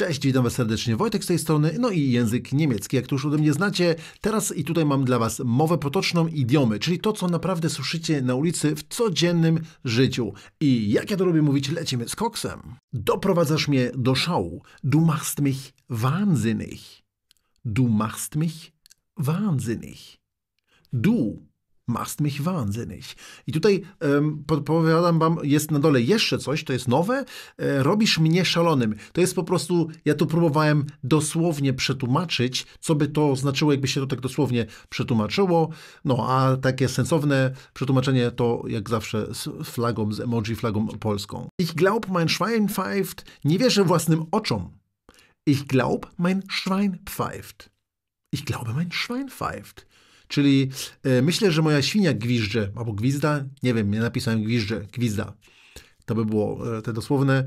Cześć, witam was serdecznie. Wojtek z tej strony, no i język niemiecki, jak to już ode mnie znacie. Teraz i tutaj mam dla was mowę potoczną, idiomy, czyli to, co naprawdę słyszycie na ulicy w codziennym życiu. I jak ja to lubię mówić, lecimy z koksem. Doprowadzasz mnie do szału. Du machst mich wahnsinnig. Du machst mich wahnsinnig. Du machst mich wahnsinnig. I tutaj um, podpowiadam wam, jest na dole jeszcze coś, to jest nowe, e, robisz mnie szalonym. To jest po prostu, ja tu próbowałem dosłownie przetłumaczyć, co by to znaczyło, jakby się to tak dosłownie przetłumaczyło, no a takie sensowne przetłumaczenie to jak zawsze z flagą, z emoji, flagą polską. Ich glaub, mein Schwein pfeift, nie wierzę własnym oczom. Ich glaub, mein Schwein pfeift. Ich glaube, mein Schwein pfeift. Czyli e, myślę, że moja świnia gwizdże, albo gwizda, nie wiem, nie napisałem gwizdże, gwizda. To by było e, te dosłowne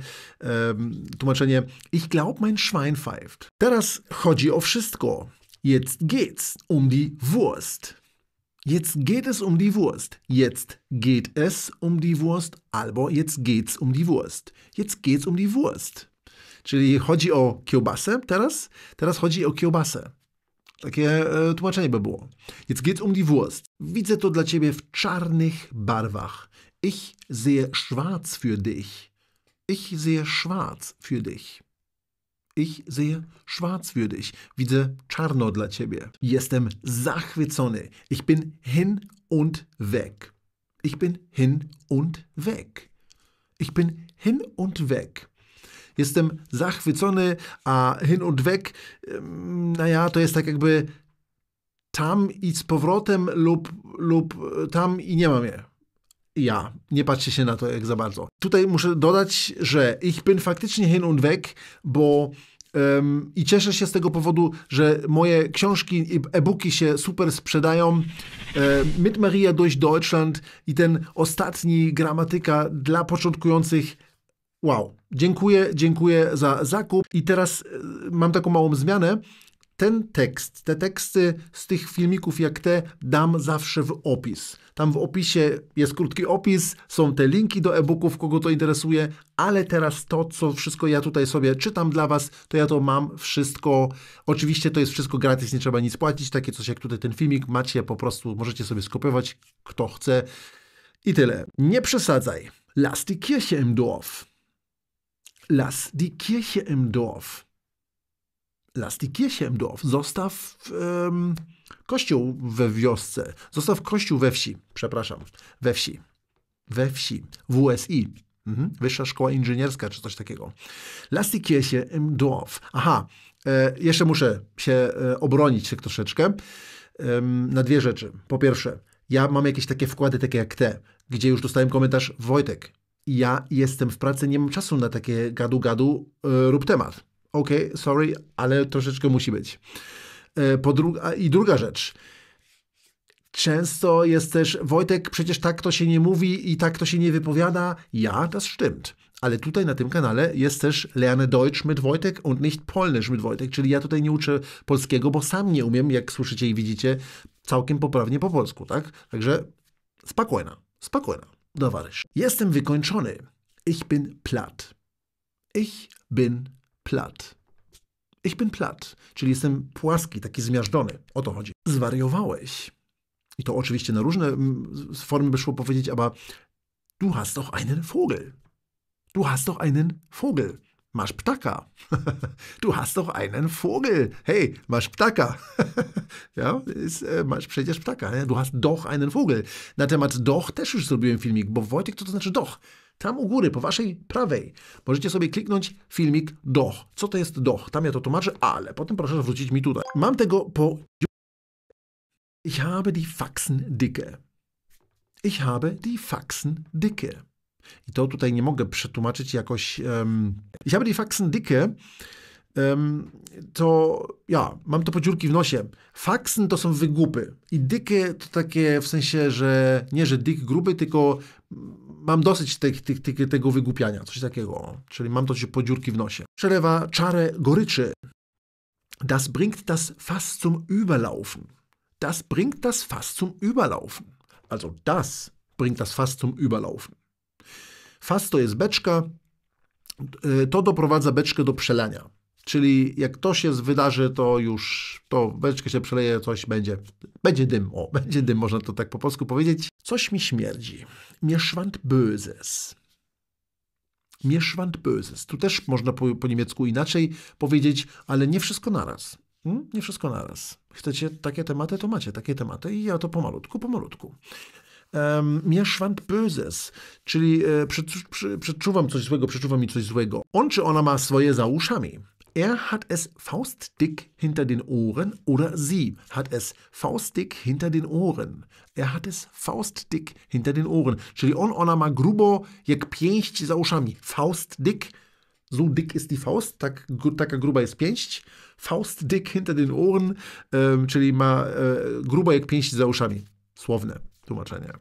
um, tłumaczenie. Ich glaub, mein Schwein pfeift. Teraz chodzi o wszystko. Jetzt geht's um die Wurst. Jetzt geht es um die Wurst. Jetzt geht es um die Wurst. Albo jetzt geht's um die Wurst. Jetzt geht's um die Wurst. Czyli chodzi o kiełbasę teraz, teraz chodzi o kiełbasę. Takie e, tłumaczenie by było. Jetzt geht's um die Wurst. Widzę to dla ciebie w czarnych barwach. Ich sehe schwarz für dich. Ich sehe schwarz für dich. Ich sehe schwarz für dich. Widzę czarno dla ciebie. Jestem zachwycony. Ich bin hin und weg. Ich bin hin und weg. Ich bin hin und weg. Jestem zachwycony, a hin und weg, naja, no to jest tak jakby tam i z powrotem lub, lub e, tam i nie mam je. Ja. Nie patrzcie się na to jak za bardzo. Tutaj muszę dodać, że ich bin faktycznie hin und weg, bo um, i cieszę się z tego powodu, że moje książki i e-booki się super sprzedają. E, mit Maria durch Deutschland i ten ostatni gramatyka dla początkujących Wow, dziękuję, dziękuję za zakup. I teraz e, mam taką małą zmianę. Ten tekst, te teksty z tych filmików jak te dam zawsze w opis. Tam w opisie jest krótki opis, są te linki do e-booków, kogo to interesuje, ale teraz to, co wszystko ja tutaj sobie czytam dla Was, to ja to mam wszystko. Oczywiście to jest wszystko gratis, nie trzeba nic płacić. Takie coś jak tutaj ten filmik macie, po prostu możecie sobie skopiować, kto chce. I tyle. Nie przesadzaj. Lass die Kirche Dorf lass die Kirche im Dorf. Lass die Kirche im Dorf. Zostaw um, kościół we wiosce. Zostaw kościół we wsi. Przepraszam, we wsi. We wsi. WSI. Mhm. Wyższa Szkoła Inżynierska czy coś takiego. Lass die Kirche im Dorf. Aha, e, jeszcze muszę się e, obronić się troszeczkę e, na dwie rzeczy. Po pierwsze, ja mam jakieś takie wkłady, takie jak te, gdzie już dostałem komentarz Wojtek, ja jestem w pracy, nie mam czasu na takie gadu-gadu, e, rób temat. Okej, sorry, ale troszeczkę musi być. E, po dru I druga rzecz. Często jest też, Wojtek, przecież tak to się nie mówi i tak to się nie wypowiada. Ja, das stimmt. Ale tutaj na tym kanale jest też Lerne Deutsch mit Wojtek und nicht Polnisch mit Wojtek, czyli ja tutaj nie uczę polskiego, bo sam nie umiem, jak słyszycie i widzicie, całkiem poprawnie po polsku, tak? Także spokojna, spokojna towarzysz. Jestem wykończony. Ich bin platt. Ich bin platt. Ich bin platt, czyli jestem płaski, taki zmiażdżony. O to chodzi. Zwariowałeś. I to oczywiście na różne mm, formy by szło powiedzieć, aber du hast doch einen Vogel. Du hast doch einen Vogel. Maschptaka. Du hast doch einen Vogel. Hey, Maschptaka. Ja, ist e, przecież ptaka. Du hast doch einen Vogel. Na temat doch też już zrobiłem filmik, bo Wojtek co to znaczy doch? Tam u góry, po waszej prawej, możecie sobie kliknąć filmik doch. Co to jest doch? Tam ja to tłumaczę, ale potem proszę wrócić mi tutaj. Mam tego po... Ich habe die Faxen dicke. Ich habe die Faxen dicke. I to tutaj nie mogę przetłumaczyć jakoś. Jeśli ich habe die Faxen dicke. to ja, mam to po dziurki w nosie. Faxen to są wygłupy. I dykie to takie w sensie, że nie, że dyk gruby, tylko mam dosyć tego wygłupiania, coś takiego. Czyli mam to po dziurki w nosie. Przelewa czarę goryczy. Das bringt das Fass zum Überlaufen. Das bringt das Fass zum Überlaufen. Also das bringt das Fass zum Überlaufen. Fas to jest beczka, y, to doprowadza beczkę do przelania. Czyli jak to się wydarzy, to już to beczkę się przeleje, coś będzie. Będzie dym, o, będzie dym, można to tak po polsku powiedzieć. Coś mi śmierdzi. Mieszwant böses. Mieszwant böses. Tu też można po, po niemiecku inaczej powiedzieć, ale nie wszystko naraz. Hmm? Nie wszystko naraz. Chcecie takie tematy, to macie takie tematy i ja to pomalutku, pomalutku um, mir szwant böses, czyli e, przed, przy, coś złego, przeczuwam mi coś złego. On czy ona ma swoje za uszami. Er hat es faustdick hinter den Ohren oder sie hat es faustdick hinter den Ohren. Er hat es faustdick hinter den Ohren. Czyli on, ona ma grubo jak pięść za uszami. Faustdick. So dick ist die Faust, tak, taka gruba jest pięść. Faustdick hinter den Ohren, um, czyli ma e, grubo jak pięść za uszami. Słowne tłumaczenie.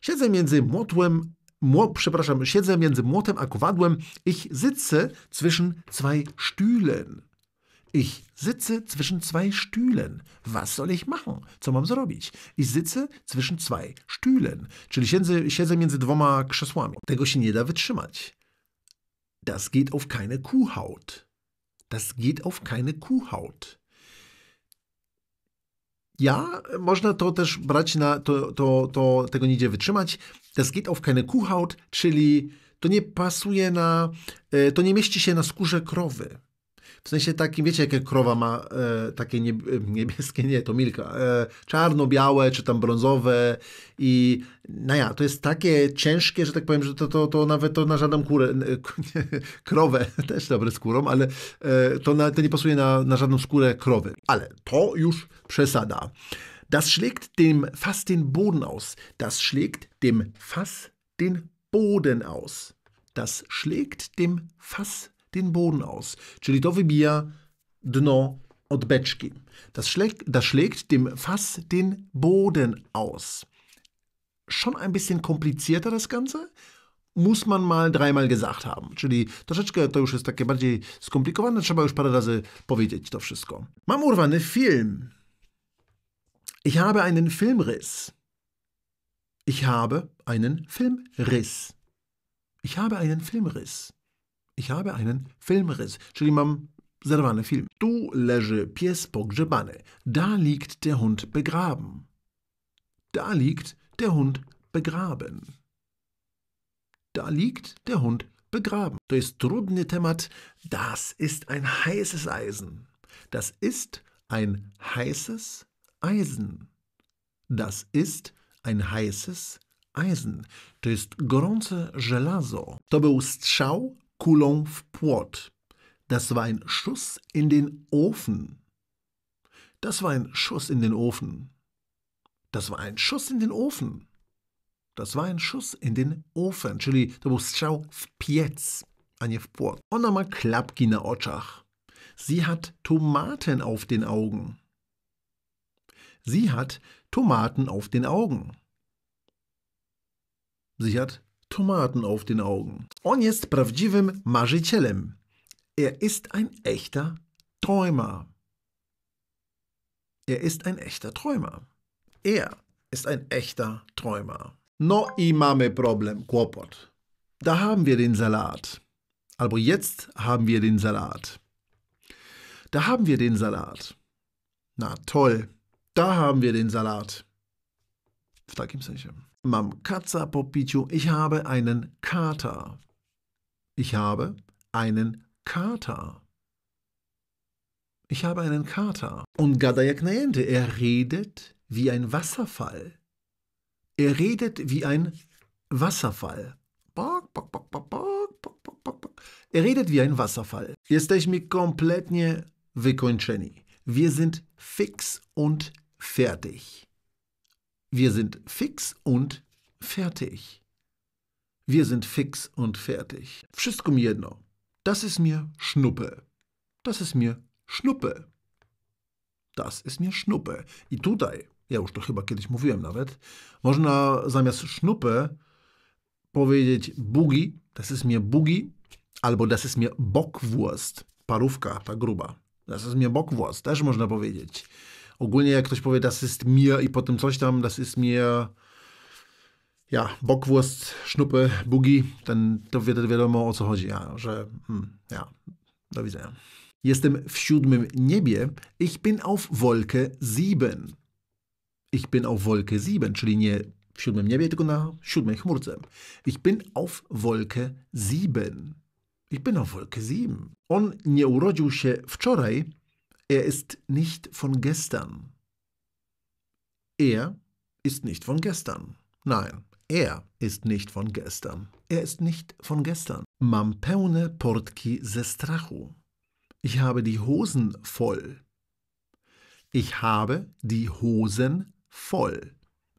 Siedzę między młotłem, mło, przepraszam, siedzę między młotem a kowadłem. Ich sitze zwischen zwei Stühlen. Ich sitze zwischen zwei Stühlen. Was soll ich machen? Co mam zrobić? Ich sitze zwischen zwei Stühlen. Czyli siedzę, siedzę między dwoma krzesłami. Tego się nie da wytrzymać. Das geht auf keine Kuhhaut. Das geht auf keine Kuhhaut ja, e, można to też brać na, to, to, to tego nie idzie wytrzymać. Das geht auf keine Kuhhaut, czyli to nie pasuje na, e, to nie mieści się na skórze krowy. W sensie takim, wiecie, jakie krowa ma e, takie nie, niebieskie, nie, to milka, e, czarno-białe czy tam brązowe i no ja, to jest takie ciężkie, że tak powiem, że to, to, to nawet to na żadną kurę, nie, krowę, też dobre skórą, ale e, to, na, to nie pasuje na, na żadną skórę krowy. Ale to już przesada. Das schlägt dem fast den Boden aus. Das schlägt dem Fass den Boden aus. Das schlägt dem Fass den Boden aus. Czyli to wybija dno od beczki. Das schlägt, das schlägt dem Fass den Boden aus. Schon ein bisschen komplizierter das Ganze, muss man mal dreimal gesagt haben. Czyli troszeczkę to już jest takie bardziej skomplikowane, trzeba już parę razy powiedzieć to wszystko. Mam urwany film. Ich habe einen Filmriss. Ich habe einen Filmriss. Ich habe einen Filmriss. Ich habe einen Filmriss, czyli mam zerwany film. Tu leży pies pogrzebany. Da liegt der Hund begraben. Da liegt der Hund begraben. Da liegt der Hund begraben. To jest trudny temat. Das ist ein heißes Eisen. Das ist ein heißes Eisen. Das ist ein heißes Eisen. To jest gorące żelazo. To był strzał Coulomb-Port. Das war ein Schuss in den Ofen. Das war ein Schuss in den Ofen. Das war ein Schuss in den Ofen. Das war ein Schuss in den Ofen, czyli to był strzał w piec, a nie w płot. Ona ma klapki na oczach. Sie hat Tomaten auf den Augen. Sie hat Tomaten auf den Augen. Sie hat Tomaten auf den Augen. On jest prawdziwym marzycielem. Er ist ein echter Träumer. Er ist ein echter Träumer. Er ist ein echter Träumer. No i mamy problem, kłopot. Da haben wir den Salat. Albo jetzt haben wir den Salat. Da haben wir den Salat. Na toll, da haben wir den Salat. W takim sensie. Mam Katza Popichu, ich habe einen Kater. Ich habe einen Kater. Ich habe einen Kater. Und Gada Jaknaente, er redet wie ein Wasserfall. Er redet wie ein Wasserfall. Er redet wie ein Wasserfall. Jesteśmy kompletnie wykończeni. Wir sind fix und fertig. Wir sind fix und fertig. Wir sind fix und fertig. Wszystko mi jedno. Das ist mir Schnuppe. Das ist mir Schnuppe. Das ist mir Schnuppe. I tutaj, ja już to chyba kiedyś mówiłem nawet, można zamiast Schnuppe powiedzieć Bugi, das ist mir Bugi, albo das ist mir Bockwurst. Parówka, ta gruba. Das ist mir Bockwurst, też można powiedzieć ogólnie jak ktoś powie das ist mir i potem coś tam, das ist mir ja, bokwurst, sznupy, bugi, ten, to wi wiadomo o co chodzi, ja, że hmm, ja, do widzenia. Jestem w siódmym niebie. Ich bin auf Wolke sieben. Ich bin auf Wolke sieben, czyli nie w siódmym niebie, tylko na siódmej chmurce. Ich bin auf Wolke sieben. Ich bin auf Wolke sieben. On nie urodził się wczoraj, Er ist nicht von gestern. Er ist nicht von gestern. Nein, er ist nicht von gestern. Er ist nicht von gestern. Mam pełne portki ze strachu. Ich habe die Hosen voll. Ich habe die Hosen voll.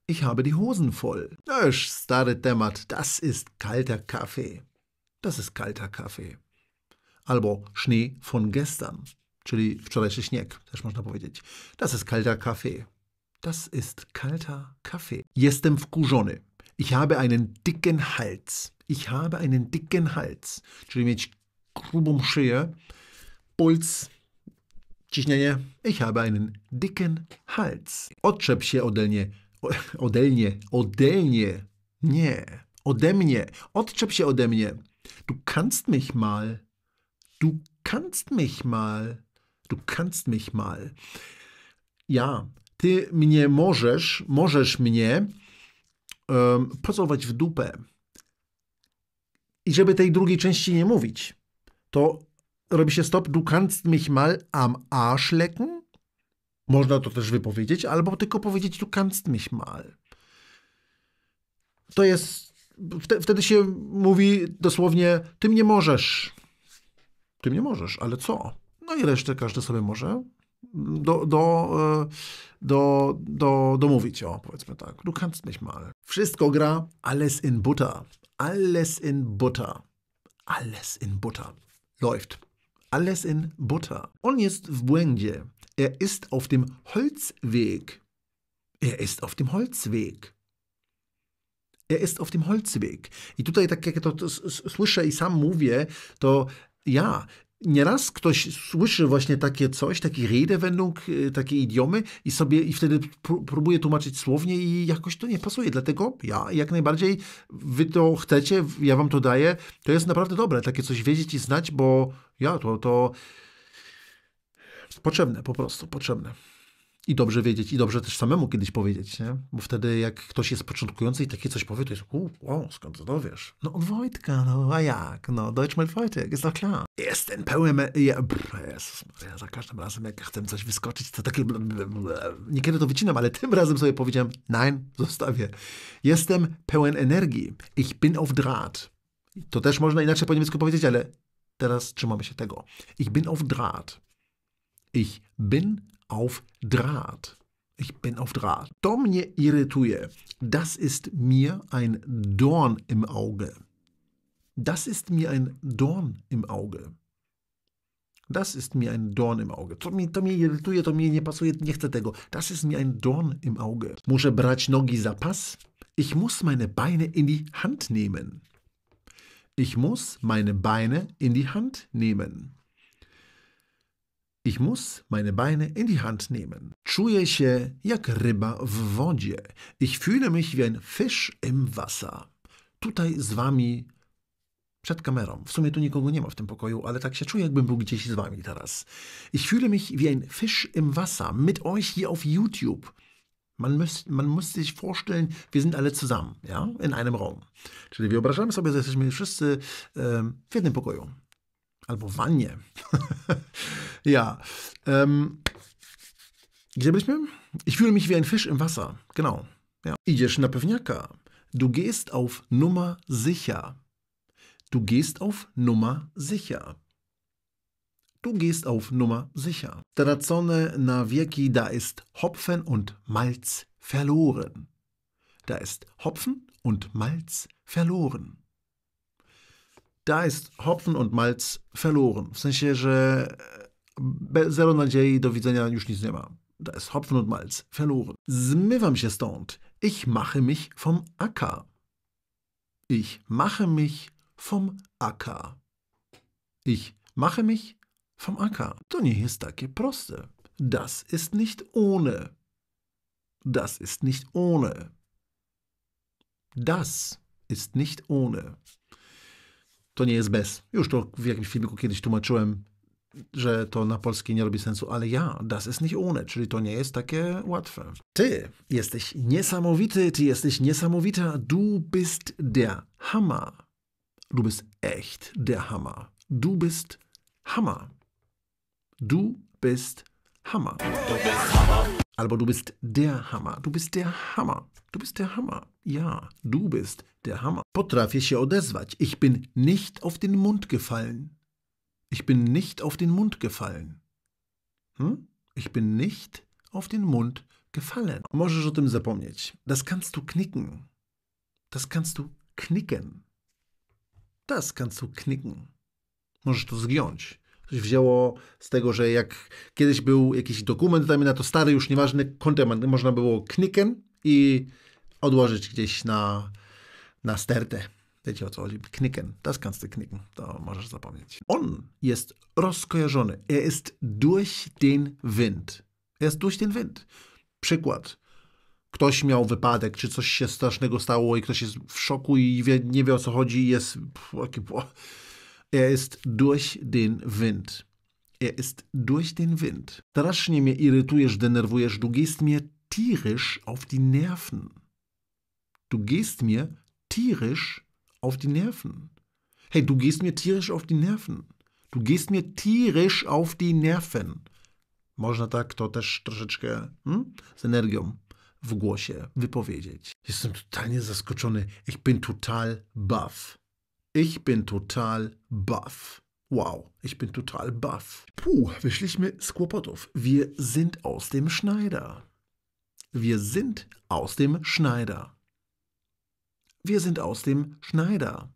Ich habe die Hosen voll. Ösch, stary temat, das ist kalter Kaffee. Das ist kalter Kaffee. Albo Schnee von gestern. czyli wczorajszy śnieg, też można powiedzieć. Das ist kalter Kaffee. Das ist kalter Kaffee. Jestem wkurzony. Ich habe einen dicken Hals. Ich habe einen dicken Hals. Czyli mieć grubą szyję, puls, ciśnienie. Ich habe einen dicken Hals. Odczep się odelnie. Odelnie. Odelnie. Nie. Ode mnie. Odczep się ode mnie. Du kannst mich mal. Du kannst mich mal. Du kannst mich mal. Ja, ty mnie możesz, możesz mnie um, pozować w dupę. I żeby tej drugiej części nie mówić, to robi się stop, du kannst mich mal am Arsch lecken. Można to też wypowiedzieć, albo tylko powiedzieć, du kannst mich mal. To jest, wtedy się mówi dosłownie, ty mnie możesz. Ty mnie możesz, ale co? No i resztę każdy sobie może do, do, e, do, do, domówić, o powiedzmy tak. Du kannst nicht mal. Wszystko gra alles in butter. Alles in butter. Alles in butter. Läuft. Alles in butter. On jest w błędzie. Er ist auf dem Holzweg. Er ist auf dem Holzweg. Er ist auf dem Holzweg. I tutaj, tak jak to, to, to słyszę i sam mówię, to ja, nieraz ktoś słyszy właśnie takie coś, taki redewendung, y, takie idiomy i sobie i wtedy próbuje tłumaczyć słownie i jakoś to nie pasuje. Dlatego ja jak najbardziej wy to chcecie, ja wam to daję. To jest naprawdę dobre takie coś wiedzieć i znać, bo ja to, to potrzebne po prostu, potrzebne. I dobrze wiedzieć, i dobrze też samemu kiedyś powiedzieć, nie? Bo wtedy jak ktoś jest początkujący i takie coś powie, to jest, u, o, skąd to dowiesz? No od Wojtka, no a jak? No, Deutsch mal Wojtek, jest to klar. Jestem pełen... Ja, brr, Jezus za każdym razem jak chcę coś wyskoczyć, to takie... Bl, bl, bl. Niekiedy to wycinam, ale tym razem sobie powiedziałem, nein, zostawię. Jestem pełen energii. Ich bin auf Draht. To też można inaczej po niemiecku powiedzieć, ale teraz trzymamy się tego. Ich bin auf Draht. Ich bin auf Draht. Ich bin auf Draht. To mnie Das ist mir ein Dorn im Auge. Das ist mir ein Dorn im Auge. Das ist mir ein Dorn im Auge. To mnie, to mnie irytuje, to mnie nie pasuje, nie chcę tego. Das ist mir ein Dorn im Auge. Muszę brać nogi za pas. Ich muss meine Beine in die Hand nehmen. Ich muss meine Beine in die Hand nehmen. Ich muss meine Beine in die Hand nehmen. Czuję się jak ryba w wodzie. Ich fühle mich wie ein Fisch im Wasser. Tutaj z wami przed kamerą. W sumie tu nikogo nie ma w tym pokoju, ale tak się czuję, jakbym był gdzieś z wami teraz. Ich fühle mich wie ein Fisch im Wasser mit euch hier auf YouTube. Man, müß, man muss sich vorstellen, wir sind alle zusammen, ja, in einem Raum. Czyli wyobrażamy sobie, że jesteśmy wszyscy e, w jednym pokoju albo wannie. ja. Ähm, gdzie byliśmy? Ich fühle mich wie ein Fisch im Wasser. Genau. Ja. Idziesz na pewniaka. Du gehst auf Nummer sicher. Du gehst auf Nummer sicher. Du gehst auf Nummer sicher. Tracone na wieki, da ist Hopfen und Malz verloren. Da ist Hopfen und Malz verloren da ist Hopfen und Malz verloren. W sensie, że e, zero nadziei, do widzenia już nic nie ma. Da ist Hopfen und Malz verloren. Zmywam się stąd. Ich mache mich vom Acker. Ich mache mich vom Acker. Ich mache mich vom Acker. To nie jest takie proste. Das ist nicht ohne. Das ist nicht ohne. Das ist nicht ohne. to nie jest bez. Już to w jakimś filmiku kiedyś tłumaczyłem, że to na polskiej nie robi sensu, ale ja, das ist nicht ohne, czyli to nie jest takie łatwe. Ty jesteś niesamowity, ty jesteś niesamowita, du bist der Hammer. Du bist echt der Hammer. Du bist Hammer. Du bist Hammer. Du bist Hammer. Albert, du bist der Hammer. Du bist der Hammer. Du bist der Hammer. Ja, du bist der Hammer. Potrafię się odezwać. Ich bin nicht auf den Mund gefallen. Ich bin nicht auf den Mund gefallen. Hm? Ich bin nicht auf den Mund gefallen. Możesz o tym zapomnieć. Das kannst du knicken. Das kannst du knicken. Das kannst du knicken. Możesz to zgiąć. wzięło z tego, że jak kiedyś był jakiś dokument, dajmy na to stary, już nieważny, kontemat, można było knikiem i odłożyć gdzieś na, na stertę. Wiecie o co chodzi? Knicken. Das kannst du knicken. To możesz zapomnieć. On jest rozkojarzony. Er ist durch den Wind. Er ist durch den Wind. Przykład. Ktoś miał wypadek, czy coś się strasznego stało i ktoś jest w szoku i wie, nie wie o co chodzi i jest... Pff, Er ist durch den Wind. Er ist durch den Wind. Strasznie mnie irytujesz, denerwujesz. Du gehst mir tierisch auf die Nerven. Du gehst mir tierisch auf die Nerven. Hey, du gehst mir tierisch auf die Nerven. Du gehst mir tierisch auf die Nerven. Można tak to też troszeczkę hmm, z energią w głosie wypowiedzieć. Jestem totalnie zaskoczony. Ich bin total baff. Ich bin total buff. Wow, ich bin total buff. Puh, wir mir mit Skwopotow. Wir sind aus dem Schneider. Wir sind aus dem Schneider. Wir sind aus dem Schneider.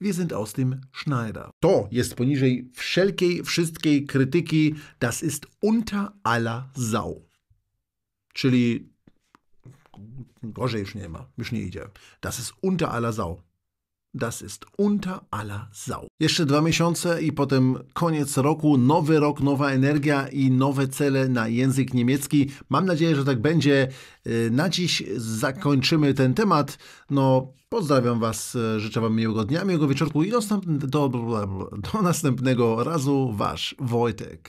Wir sind aus dem Schneider. To jest poniżej wszelkiej, wszystkiej krytyki. Das ist unter aller Sau. Czyli gorzej już nie ma, już nie idzie. Das ist unter aller Sau. Das ist unter aller Sau. Jeszcze dwa miesiące i potem koniec roku, nowy rok, nowa energia i nowe cele na język niemiecki. Mam nadzieję, że tak będzie. Y, na dziś zakończymy ten temat. No, pozdrawiam Was, y, życzę Wam miłego dnia, miłego wieczorku i do, do, do następnego razu. Wasz Wojtek.